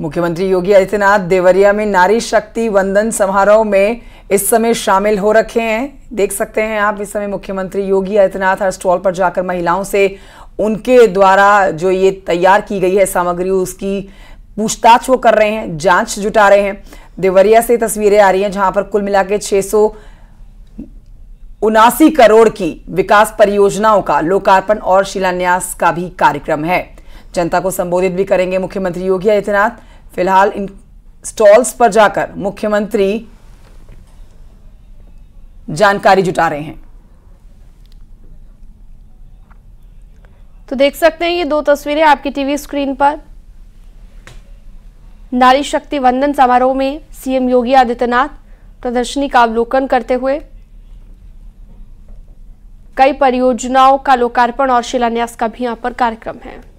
मुख्यमंत्री योगी आदित्यनाथ देवरिया में नारी शक्ति वंदन समारोह में इस समय शामिल हो रखे हैं देख सकते हैं आप इस समय मुख्यमंत्री योगी आदित्यनाथ हर स्टॉल पर जाकर महिलाओं से उनके द्वारा जो ये तैयार की गई है सामग्री उसकी पूछताछ वो कर रहे हैं जांच जुटा रहे हैं देवरिया से तस्वीरें आ रही हैं जहां पर कुल मिला के उनासी करोड़ की विकास परियोजनाओं का लोकार्पण और शिलान्यास का भी कार्यक्रम है जनता को संबोधित भी करेंगे मुख्यमंत्री योगी आदित्यनाथ फिलहाल इन स्टॉल्स पर जाकर मुख्यमंत्री जानकारी जुटा रहे हैं तो देख सकते हैं ये दो तस्वीरें आपकी टीवी स्क्रीन पर नारी शक्ति वंदन समारोह में सीएम योगी आदित्यनाथ प्रदर्शनी का अवलोकन करते हुए कई परियोजनाओं का लोकार्पण और शिलान्यास का भी यहाँ पर कार्यक्रम है